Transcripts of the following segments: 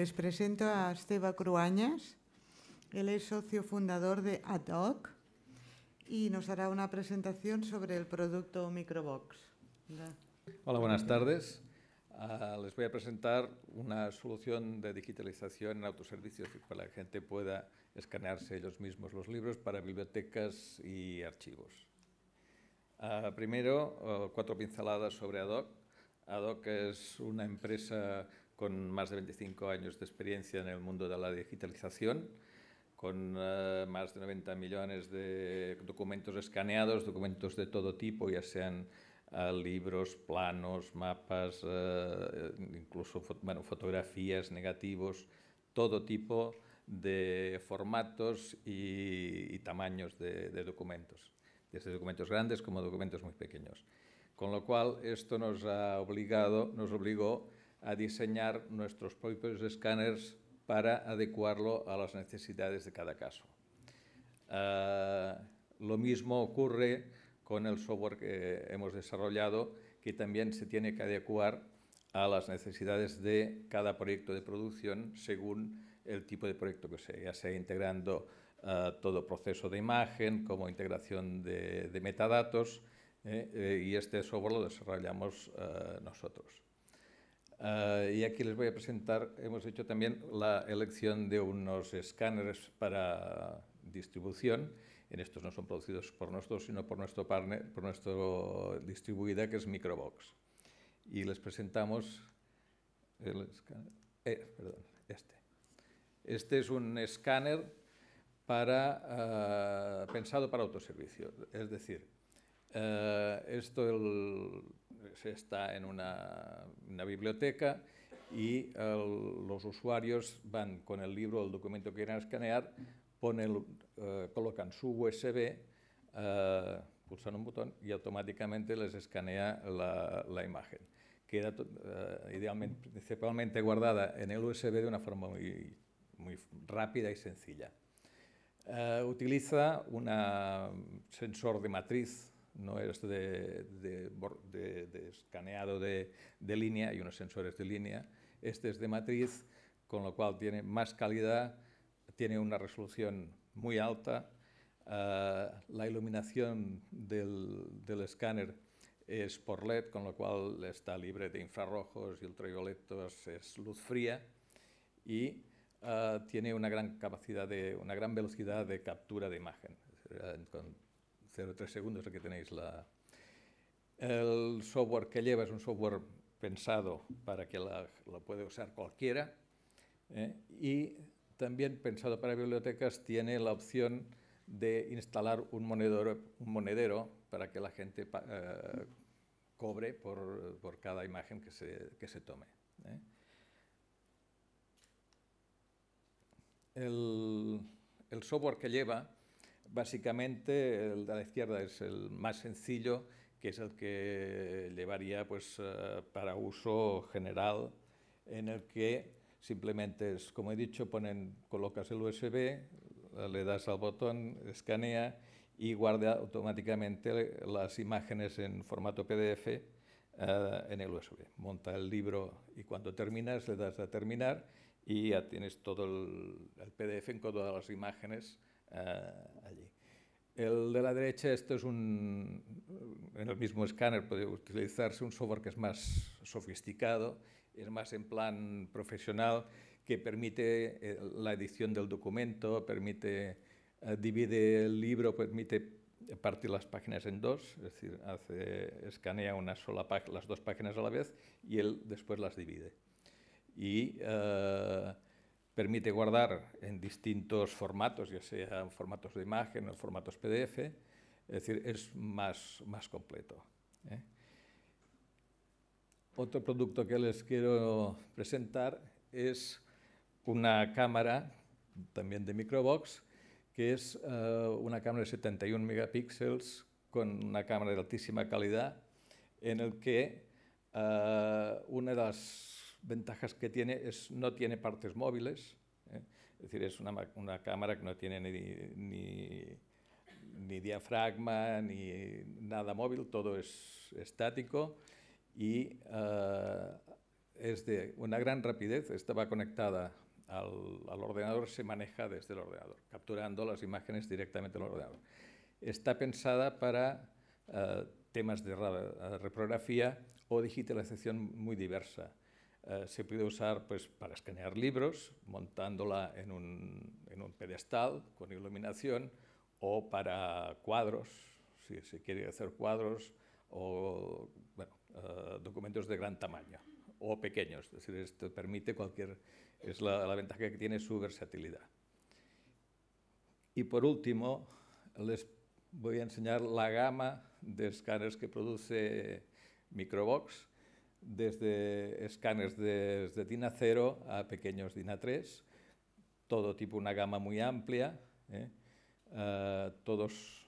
Les presento a Esteba Cruañas. Él es socio fundador de ADOC y nos hará una presentación sobre el producto Microbox. Hola, buenas tardes. Ah, les voy a presentar una solución de digitalización en autoservicios para que la gente pueda escanearse ellos mismos los libros para bibliotecas y archivos. Ah, primero, oh, cuatro pinceladas sobre ADOC. ADOC es una empresa con más de 25 años de experiencia en el mundo de la digitalización, con eh, más de 90 millones de documentos escaneados, documentos de todo tipo, ya sean eh, libros, planos, mapas, eh, incluso fotografías, negativos, todo tipo de formatos y, tamaños de, de documentos, desde documentos grandes como documentos muy pequeños. Con lo cual, esto nos ha obligado, nos obligó a diseñar nuestros propios escáneres para adecuarlo a las necesidades de cada caso. Ah, lo mismo ocurre con el software que hemos desarrollado, que también se tiene que adecuar a las necesidades de cada proyecto de producción según el tipo de proyecto que sea, ya sea integrando ah, todo proceso de imagen, como integración de, metadatos, eh, eh, y este software lo desarrollamos ah, nosotros. Ah, y aquí les voy a presentar, hemos hecho también la elección de unos escáneres para distribución. En estos no son producidos por nosotros, sino por nuestro partner, por nuestro distribuida que es Microbox. Y les presentamos eh, este. Este es un escáner para, ah, pensado para autoservicio, es decir, eh, esto se está en una, biblioteca y los usuarios van con el libro, o el documento que quieran escanear, ponen, eh, colocan su USB, eh, pulsan un botón y automáticamente les escanea la, imagen. Queda idealmente, principalmente guardada en el USB de una forma muy, muy rápida y sencilla. utiliza un sensor de matriz no es de, escaneado de, línea, hay unos sensores de línea, este es de matriz, con lo cual tiene más calidad, tiene una resolución muy alta, ah, la iluminación del, escáner es por LED, con lo cual está libre de infrarrojos y ultravioletos, es luz fría y ah, tiene una gran capacidad de, una gran velocidad de captura de imagen. 0,3 segundos aquí tenéis la... El software que lleva es un software pensado para que la, lo pueda usar cualquiera eh, y también pensado para bibliotecas tiene la opción de instalar un monedero, para que la gente eh, cobre por, cada imagen que se, tome. Eh. El, el software que lleva Básicamente, el de la izquierda es el más sencillo, que es el que llevaría pues, eh, para uso general, en el que simplemente es, como he dicho, colocas el USB, le das al botón, escanea y guarda automáticamente las imágenes en formato PDF eh, en el USB. Monta el libro y cuando terminas le das a terminar y ya tienes todo el, el PDF con todas las imágenes eh, allí. El de la derecha, esto es un, en el mismo escáner puede utilizarse un software que es más sofisticado, es más en plan profesional, que permite eh, la edición del documento, permite, eh, divide el libro, permite partir las páginas en dos, es decir, hace, escanea una sola las dos páginas a la vez y él después las divide. Y permite guardar en distintos formatos, ya sean formatos de imagen o formatos PDF, es decir, es más, más completo. ¿eh? Otro producto que les quiero presentar es una cámara, también de Microbox, que es eh, una cámara de 71 megapíxeles con una cámara de altísima calidad, en el que eh, una de las ventajas que tiene es no tiene partes móviles, ¿eh? es decir, es una, cámara que no tiene ni, diafragma ni nada móvil, todo es estático y eh, es de una gran rapidez, estaba conectada al, ordenador, se maneja desde el ordenador, capturando las imágenes directamente del ordenador. Está pensada para eh, temas de reprografía o digitalización muy diversa. Eh, se puede usar pues, para escanear libros, montándola en un, pedestal con iluminación, o para cuadros, si se quiere hacer cuadros, o eh, documentos de gran tamaño, o pequeños. Es decir, esto permite cualquier... Es la, la ventaja que tiene su versatilidad. Y por último, les voy a enseñar la gama de escáneres que produce Microbox desde escáneres desde DINA 0 a pequeños DINA 3, todo tipo, una gama muy amplia, ¿eh? ah, todos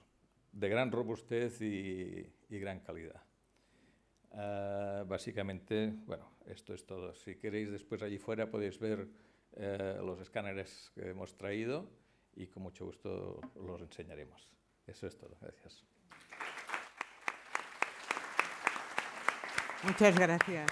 de gran robustez y, gran calidad. Ah, básicamente, bueno, esto es todo. Si queréis, después allí fuera podéis ver eh, los escáneres que hemos traído y con mucho gusto los enseñaremos. Eso es todo. Gracias. Muchas gracias.